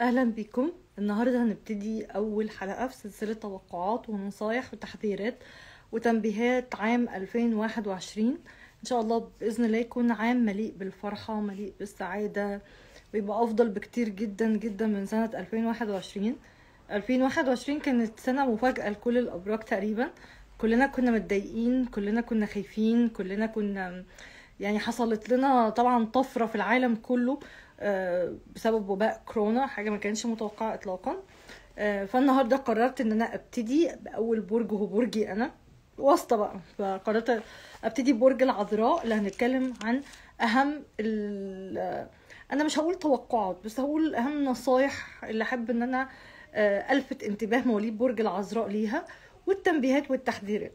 اهلا بكم النهارده هنبتدي اول حلقه في سلسله توقعات ونصايح وتحذيرات وتنبيهات عام 2021 ان شاء الله باذن الله يكون عام مليء بالفرحه مليء بالسعاده ويبقى افضل بكتير جدا جدا من سنه 2021 2021 كانت سنه مفاجاه لكل الابراج تقريبا كلنا كنا متضايقين كلنا كنا خايفين كلنا كنا يعني حصلت لنا طبعا طفره في العالم كله آه، بسبب وباء كورونا حاجه ما كانش متوقعه اطلاقا آه، فالنهارده قررت ان انا ابتدي باول برج هو برجي انا واسطه بقى فقررت ابتدي ببرج العذراء اللي هنتكلم عن اهم انا مش هقول توقعات بس هقول اهم نصايح اللي احب ان انا آه، الفت انتباه مواليد برج العذراء ليها والتنبيهات والتحذيرات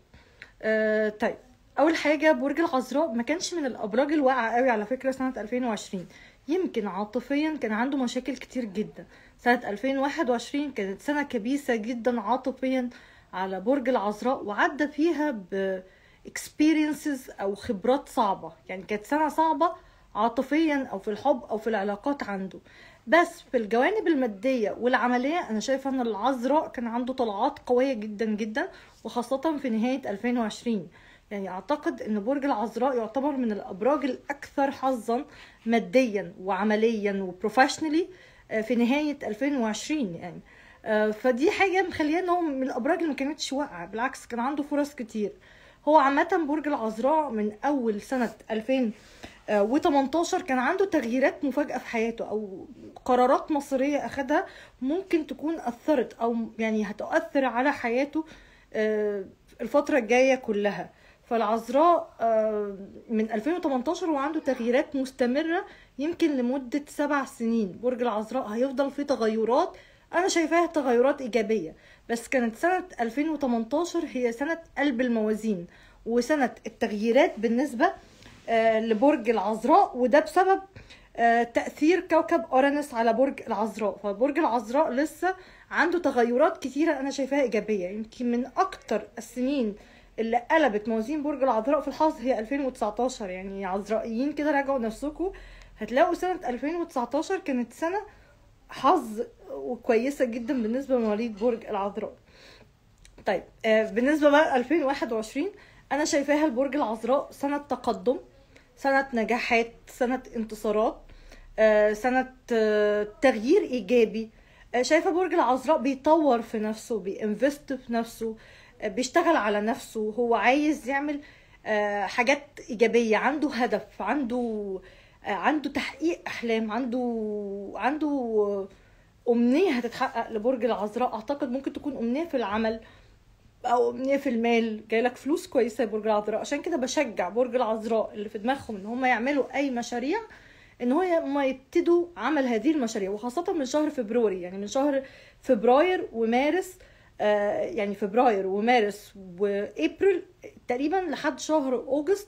طيب اول حاجه برج العذراء ما كانش من الابراج الواقعه قوي على فكره سنه 2020 يمكن عاطفيا كان عنده مشاكل كتير جدا سنه 2021 كانت سنه كبيسه جدا عاطفيا على برج العذراء وعدى فيها ب اكسبيرينسز او خبرات صعبه يعني كانت سنه صعبه عاطفيا او في الحب او في العلاقات عنده بس في الجوانب الماديه والعمليه انا شايفه ان العذراء كان عنده طلعات قويه جدا جدا وخاصه في نهايه 2020 يعني اعتقد ان برج العذراء يعتبر من الابراج الاكثر حظا ماديا وعمليا وبروفيشنالي آه، في نهايه 2020 يعني آه، فدي حاجه مخليه ان هو من الابراج اللي ما كانتش واقعه بالعكس كان عنده فرص كتير هو عامه برج العذراء من اول سنه 2018 كان عنده تغييرات مفاجاه في حياته او قرارات مصيريه اخدها ممكن تكون اثرت او يعني هتؤثر على حياته آه، الفتره الجايه كلها فالعذراء آه، من 2018 هو عنده تغييرات مستمرة يمكن لمدة سبع سنين برج العذراء هيفضل فيه تغيرات أنا شايفاها تغيرات إيجابية بس كانت سنة 2018 هي سنة قلب الموازين وسنة التغييرات بالنسبة آه، لبرج العذراء وده بسبب آه، تأثير كوكب أورانوس على برج العذراء فبرج العذراء لسه عنده تغيرات كتيرة أنا شايفاها إيجابية يمكن من أكتر السنين اللي قلبت موازين برج العذراء في الحظ هي 2019 يعني عذرائيين كده راجعوا نفسكم هتلاقوا سنة 2019 كانت سنة حظ وكويسة جدا بالنسبة لمواليد برج العذراء طيب آه، بالنسبة بقى 2021 أنا شايفاها البرج العذراء سنة تقدم سنة نجاحات سنة انتصارات آه، سنة آه، تغيير إيجابي شايفة برج العذراء بيطور في نفسه بينفست في نفسه بيشتغل على نفسه هو عايز يعمل آه، حاجات ايجابيه عنده هدف عنده آه، عنده تحقيق احلام عنده عنده امنيه هتتحقق لبرج العذراء اعتقد ممكن تكون امنيه في العمل او امنيه في المال جايلك فلوس كويسه يا برج العذراء عشان كده بشجع برج العذراء اللي في دماغهم ان هم يعملوا اي مشاريع ان هم يبتدوا عمل هذه المشاريع وخاصه من شهر فبراير يعني من شهر فبراير ومارس آه، يعني فبراير ومارس وابريل تقريبا لحد شهر اوجست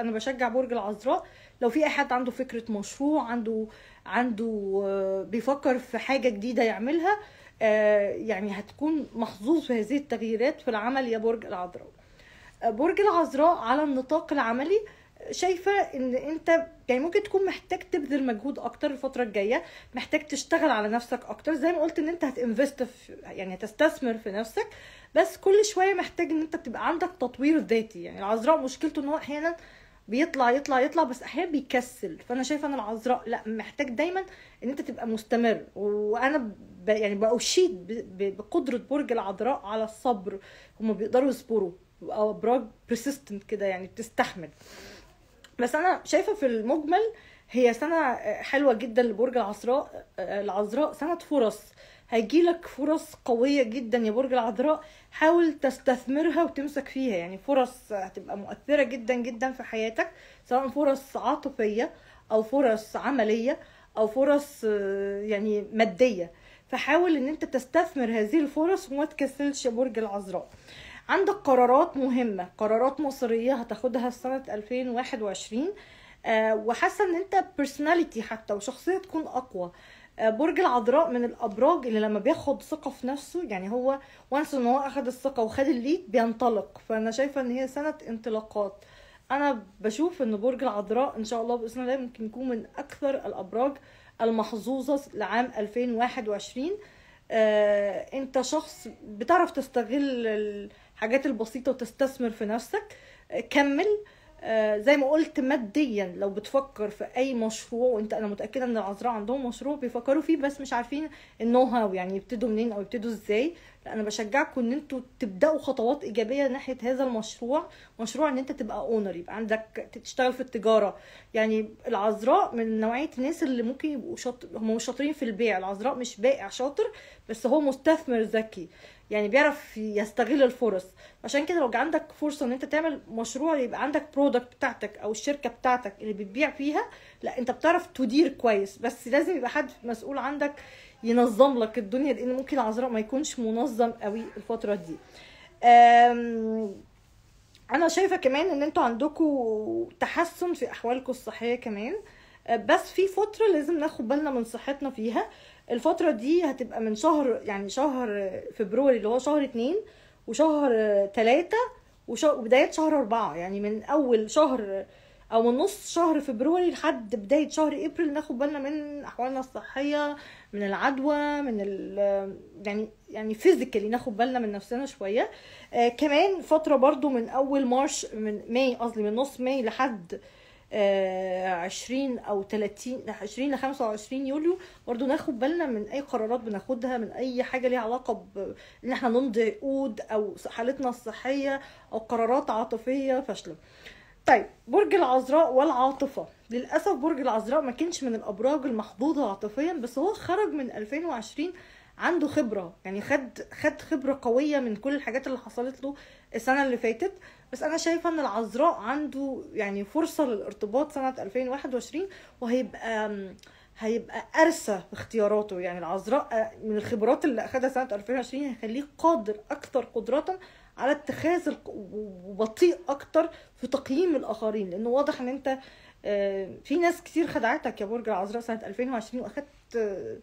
انا بشجع برج العذراء لو في اي حد عنده فكره مشروع عنده عنده آه، بيفكر في حاجه جديده يعملها آه، يعني هتكون محظوظ في هذه التغييرات في العمل يا برج العذراء برج العذراء على النطاق العملي آه شايفه ان انت يعني ممكن تكون محتاج تبذل مجهود اكتر الفتره الجايه محتاج تشتغل على نفسك اكتر زي ما قلت ان انت هتنفست في يعني هتستثمر في نفسك بس كل شويه محتاج ان انت تبقى عندك تطوير ذاتي يعني العذراء مشكلته ان هو احيانا بيطلع يطلع يطلع بس احيانا بيكسل فانا شايفه ان العذراء لا محتاج دايما ان انت تبقى مستمر وانا ب يعني بأشيد بقدره برج العذراء على الصبر هم بيقدروا يصبروا ابراج بريسيستنت كده يعني بتستحمل بس انا شايفه في المجمل هي سنه حلوه جدا لبرج العذراء آه، العذراء سنه فرص هيجيلك فرص قوية جدا يا برج العذراء حاول تستثمرها وتمسك فيها يعني فرص هتبقى مؤثرة جدا جدا في حياتك سواء فرص عاطفية أو فرص عملية أو فرص آه، يعني مادية فحاول ان انت تستثمر هذه الفرص وما تكسلش برج العذراء عندك قرارات مهمة قرارات مصيرية هتاخدها سنة 2021 أه وحاسة ان انت بيرسوناليتي حتى وشخصية تكون اقوى أه برج العذراء من الابراج اللي لما بياخد ثقة في نفسه يعني هو وانس ان هو اخد الثقة وخد الليد بينطلق فانا شايفة ان هي سنة انطلاقات انا بشوف ان برج العذراء ان شاء الله باذن الله ممكن يكون من اكثر الابراج المحظوظة لعام 2021 آه، انت شخص بتعرف تستغل الحاجات البسيطه وتستثمر في نفسك كمل آه، زي ما قلت ماديا لو بتفكر في اي مشروع وانت انا متاكده ان العذراء عندهم مشروع بيفكروا فيه بس مش عارفين النو هاو يعني يبتدوا منين او يبتدوا ازاي لا انا بشجعكم ان انتوا تبداوا خطوات ايجابيه ناحيه هذا المشروع مشروع ان انت تبقى اونر يبقى عندك تشتغل في التجاره يعني العذراء من نوعيه الناس اللي ممكن يبقوا شاطر هم مش شاطرين في البيع العذراء مش بائع شاطر بس هو مستثمر ذكي يعني بيعرف يستغل الفرص عشان كده لو عندك فرصه ان انت تعمل مشروع يبقى عندك برودكت بتاعتك او الشركه بتاعتك اللي بتبيع فيها لا انت بتعرف تدير كويس بس لازم يبقى حد مسؤول عندك ينظم لك الدنيا لان ممكن عذراء ما يكونش منظم قوي الفتره دي انا شايفه كمان ان انتوا عندكم تحسن في احوالكم الصحيه كمان آه بس في فتره لازم ناخد بالنا من صحتنا فيها الفتره دي هتبقى من شهر يعني شهر فبراير اللي هو شهر اتنين وشهر تلاتة وشهر وبداية شهر أربعة يعني من أول شهر أو من نص شهر فبراير لحد بداية شهر أبريل ناخد بالنا من أحوالنا الصحية من العدوى من ال يعني يعني فيزيكالي ناخد بالنا من نفسنا شوية آه كمان فترة برضو من أول مارش من ماي قصدي من نص ماي لحد 20 او 30 20 ل 25 يوليو برضو ناخد بالنا من اي قرارات بناخدها من اي حاجه ليها علاقه ان احنا نمضي عقود او حالتنا الصحيه او قرارات عاطفيه فاشله طيب برج العذراء والعاطفة للأسف برج العذراء ما كانش من الأبراج المحظوظة عاطفيا بس هو خرج من 2020 عنده خبره يعني خد خد خبره قويه من كل الحاجات اللي حصلت له السنه اللي فاتت بس انا شايفه ان العذراء عنده يعني فرصه للارتباط سنه 2021 وهيبقى هيبقى ارسى في اختياراته يعني العذراء آه، من الخبرات اللي اخدها سنه 2020 هيخليه قادر اكثر قدره على اتخاذ وبطيء اكتر في تقييم الاخرين لانه واضح ان انت آه، في ناس كتير خدعتك يا برج العذراء سنه 2020 واخدت آه،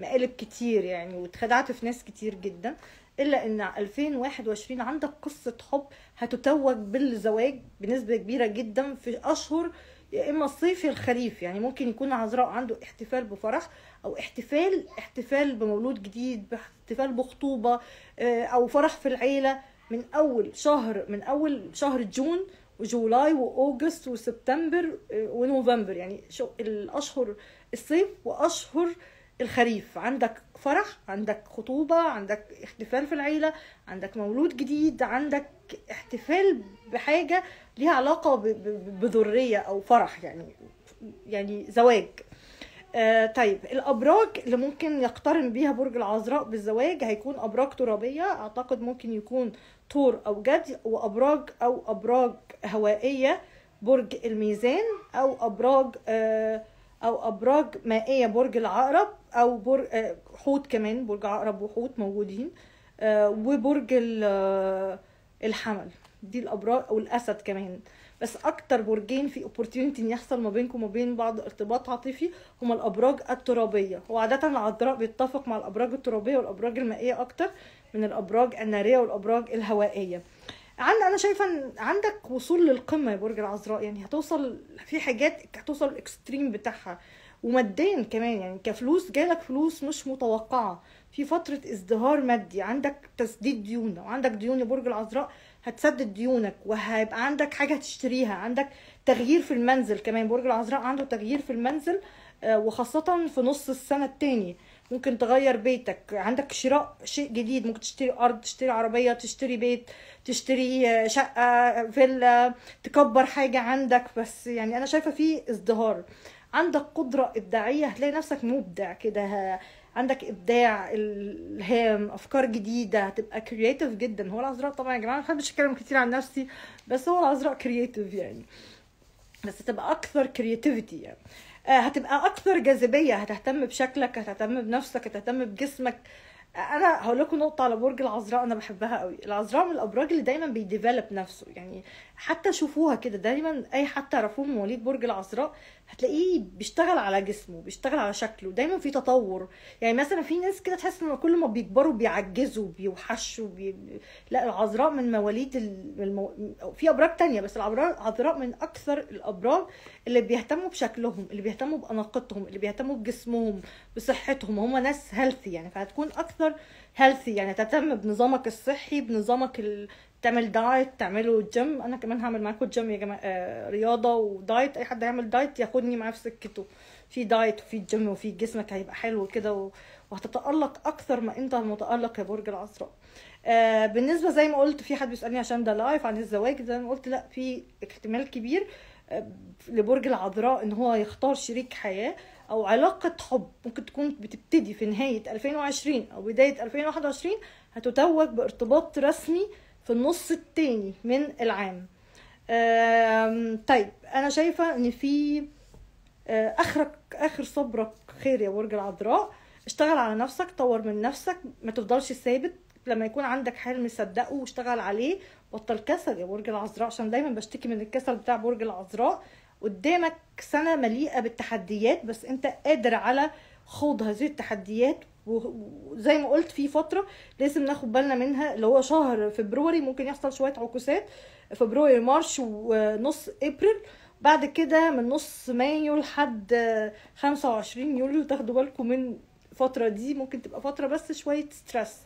مقالب كتير يعني واتخدعت في ناس كتير جدا الا ان 2021 عندك قصه حب هتتوج بالزواج بنسبه كبيره جدا في اشهر يا اما الصيف يا الخريف يعني ممكن يكون عذراء عنده احتفال بفرح او احتفال احتفال بمولود جديد احتفال بخطوبه آه، او فرح في العيله من اول شهر من اول شهر جون وجولاي واوجست وسبتمبر آه، ونوفمبر يعني الاشهر الصيف واشهر الخريف عندك فرح عندك خطوبة عندك احتفال في العيلة عندك مولود جديد عندك احتفال بحاجة ليها علاقة بذرية أو فرح يعني يعني زواج آه طيب الابراج اللي ممكن يقترن بيها برج العذراء بالزواج هيكون ابراج ترابيه اعتقد ممكن يكون طور او جدي وابراج او ابراج هوائيه برج الميزان او ابراج آه او ابراج مائيه برج العقرب او برج آه، حوت كمان برج عقرب وحوت موجودين آه، وبرج آه، الحمل دي الابراج او الاسد كمان بس اكتر برجين في اوبورتيونتي ان يحصل ما بينكم وما بين بعض ارتباط عاطفي هما الابراج الترابيه وعاده العذراء بيتفق مع الابراج الترابيه والابراج المائيه اكتر من الابراج الناريه والابراج الهوائيه عند انا شايفه ان عندك وصول للقمه يا برج العذراء يعني هتوصل في حاجات هتوصل الاكستريم بتاعها وماديا كمان يعني كفلوس جالك فلوس مش متوقعه في فتره ازدهار مادي عندك تسديد ديون لو عندك ديون لبرج العذراء هتسدد ديونك وهيبقى عندك حاجه هتشتريها عندك تغيير في المنزل كمان برج العذراء عنده تغيير في المنزل آه، وخاصه في نص السنه الثاني ممكن تغير بيتك عندك شراء شيء جديد ممكن تشتري ارض تشتري عربيه تشتري بيت تشتري آه، شقه فيلا تكبر حاجه عندك بس يعني انا شايفه في ازدهار عندك قدره ابداعيه هتلاقي نفسك مبدع كده عندك ابداع الهام افكار جديده هتبقى كرييتيف جدا هو العذراء طبعا يا جماعه ما بحبش اتكلم كتير عن نفسي بس هو العذراء كرييتيف يعني بس تبقى اكثر كرياتيفيتي يعني آه، هتبقى اكثر جاذبيه هتهتم بشكلك هتهتم بنفسك هتهتم بجسمك انا هقول لكم نقطه على برج العذراء انا بحبها قوي العذراء من الابراج اللي دايما بيديفلوب نفسه يعني حتى شوفوها كده دايما اي حد تعرفوه من مواليد برج العذراء هتلاقيه بيشتغل على جسمه بيشتغل على شكله دايما في تطور يعني مثلا في ناس كده تحس ان كل ما بيكبروا بيعجزوا بيوحشوا بي... لا العذراء من مواليد المو... في ابراج تانية بس العذراء من اكثر الابراج اللي بيهتموا بشكلهم اللي بيهتموا باناقتهم اللي بيهتموا بجسمهم بصحتهم هم ناس هيلثي يعني فهتكون اكثر هيلثي يعني تهتم بنظامك الصحي بنظامك تعمل دايت تعملوا جيم انا كمان هعمل معاكم جيم يا جماعه آه، رياضه ودايت اي حد هيعمل دايت ياخدني معاه في سكته في دايت وفي جيم وفي جسمك هيبقى حلو كده وهتتالق اكثر ما انت متالق يا برج العذراء آه بالنسبه زي ما قلت في حد بيسالني عشان ده لايف عن الزواج زي ما قلت لا في احتمال كبير آه، لبرج العذراء ان هو يختار شريك حياه او علاقه حب ممكن تكون بتبتدي في نهايه 2020 او بدايه 2021 هتتوج بارتباط رسمي في النص التاني من العام طيب انا شايفه ان في آه، اخرك اخر صبرك خير يا برج العذراء اشتغل على نفسك طور من نفسك ما تفضلش ثابت لما يكون عندك حلم صدقه واشتغل عليه بطل كسل يا برج العذراء عشان دايما بشتكي من الكسل بتاع برج العذراء قدامك سنه مليئه بالتحديات بس انت قادر على خوض هذه التحديات وزي ما قلت في فتره لازم ناخد بالنا منها اللي هو شهر فبروري ممكن يحصل شويه عكوسات فبروري مارش ونص ابريل بعد كده من نص مايو لحد خمسة وعشرين يوليو تاخدوا بالكم من الفتره دي ممكن تبقى فتره بس شويه ستريس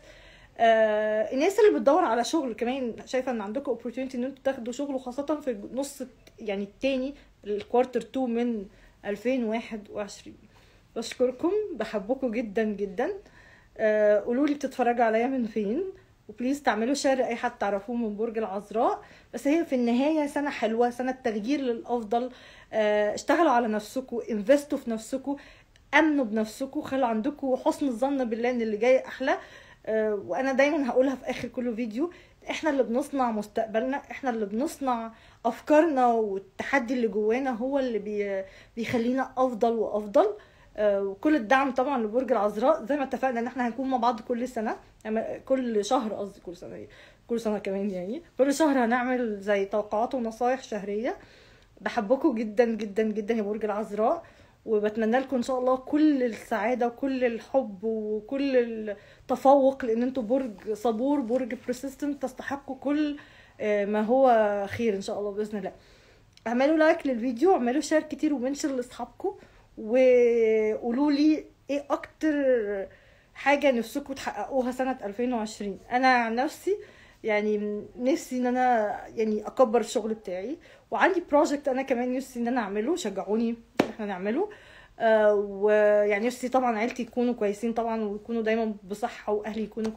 آه الناس اللي بتدور على شغل كمان شايفه ان عندكم اوبورتيونيتي ان انتوا تاخدوا شغل وخاصه في النص يعني التاني الكوارتر 2 من 2021 بشكركم بحبكم جدا جدا آه، قولوا لي بتتفرجوا عليا من فين وبليز تعملوا شير اي حد تعرفوه من برج العذراء بس هي في النهايه سنه حلوه سنه تغيير للافضل آه، اشتغلوا على نفسكم انفستوا في نفسكم امنوا بنفسكم خلوا عندكم حسن الظن بالله ان اللي جاي احلى آه، وانا دايما هقولها في اخر كل فيديو احنا اللي بنصنع مستقبلنا احنا اللي بنصنع افكارنا والتحدي اللي جوانا هو اللي بي بيخلينا افضل وافضل وكل الدعم طبعا لبرج العذراء زي ما اتفقنا ان احنا هنكون مع بعض كل سنه يعني كل شهر قصدي كل سنه كل سنه كمان يعني كل شهر هنعمل زي توقعات ونصايح شهريه بحبكم جدا جدا جدا يا برج العذراء وبتمنى لكم ان شاء الله كل السعاده وكل الحب وكل التفوق لان انتوا برج صبور برج بريسيستنت تستحقوا كل آه، ما هو خير ان شاء الله باذن الله اعملوا لايك للفيديو اعملوا شير كتير ومنشن لاصحابكم وقولوا لي ايه اكتر حاجه نفسكم تحققوها سنه 2020 انا عن نفسي يعني نفسي ان انا يعني اكبر الشغل بتاعي وعندي بروجكت انا كمان نفسي ان انا اعمله شجعوني ان احنا نعمله آه ويعني نفسي طبعا عيلتي يكونوا كويسين طبعا ويكونوا دايما بصحه واهلي يكونوا كويسين